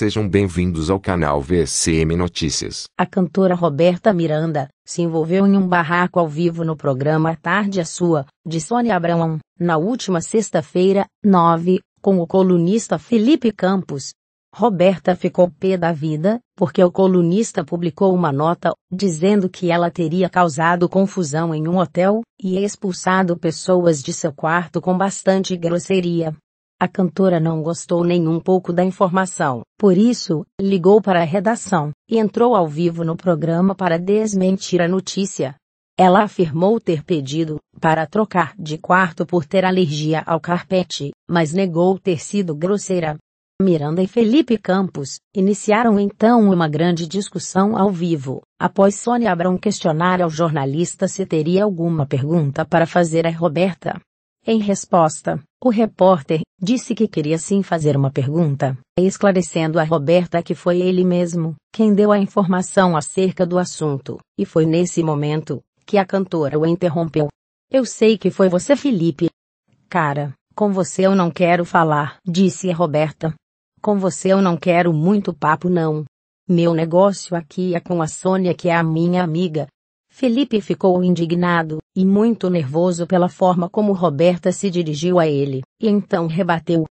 Sejam bem-vindos ao canal VCM Notícias. A cantora Roberta Miranda se envolveu em um barraco ao vivo no programa Tarde a Sua, de Sônia Abrão na última sexta-feira, 9, com o colunista Felipe Campos. Roberta ficou pé da vida, porque o colunista publicou uma nota dizendo que ela teria causado confusão em um hotel e expulsado pessoas de seu quarto com bastante grosseria. A cantora não gostou nem um pouco da informação, por isso, ligou para a redação e entrou ao vivo no programa para desmentir a notícia. Ela afirmou ter pedido para trocar de quarto por ter alergia ao carpete, mas negou ter sido grosseira. Miranda e Felipe Campos iniciaram então uma grande discussão ao vivo, após Sônia Abrão questionar ao jornalista se teria alguma pergunta para fazer a Roberta. Em resposta, o repórter Disse que queria sim fazer uma pergunta, esclarecendo a Roberta que foi ele mesmo quem deu a informação acerca do assunto, e foi nesse momento que a cantora o interrompeu. Eu sei que foi você, Felipe. Cara, com você eu não quero falar, disse Roberta. Com você eu não quero muito papo, não. Meu negócio aqui é com a Sônia, que é a minha amiga, Felipe ficou indignado e muito nervoso pela forma como Roberta se dirigiu a ele, e então rebateu: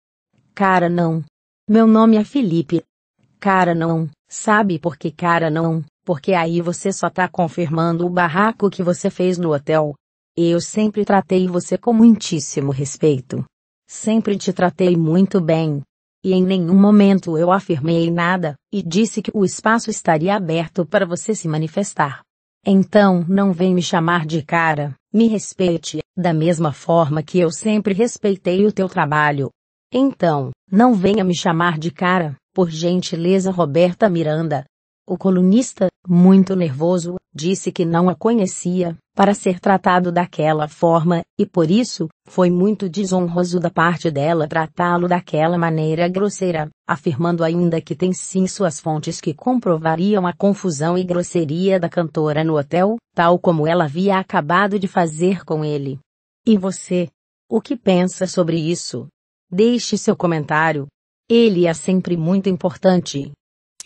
Cara, não. Meu nome é Felipe. Cara, não. Sabe por que cara não? Porque aí você só tá confirmando o barraco que você fez no hotel. Eu sempre tratei você com muitíssimo respeito. Sempre te tratei muito bem. E em nenhum momento eu afirmei nada, e disse que o espaço estaria aberto para você se manifestar. Então não vem me chamar de cara, me respeite, da mesma forma que eu sempre respeitei o teu trabalho. Então, não venha me chamar de cara, por gentileza Roberta Miranda, o colunista, muito nervoso, disse que não a conhecia, para ser tratado daquela forma, e por isso, foi muito desonroso da parte dela tratá-lo daquela maneira grosseira, afirmando ainda que tem sim suas fontes que comprovariam a confusão e grosseria da cantora no hotel, tal como ela havia acabado de fazer com ele. E você? O que pensa sobre isso? Deixe seu comentário. Ele é sempre muito importante.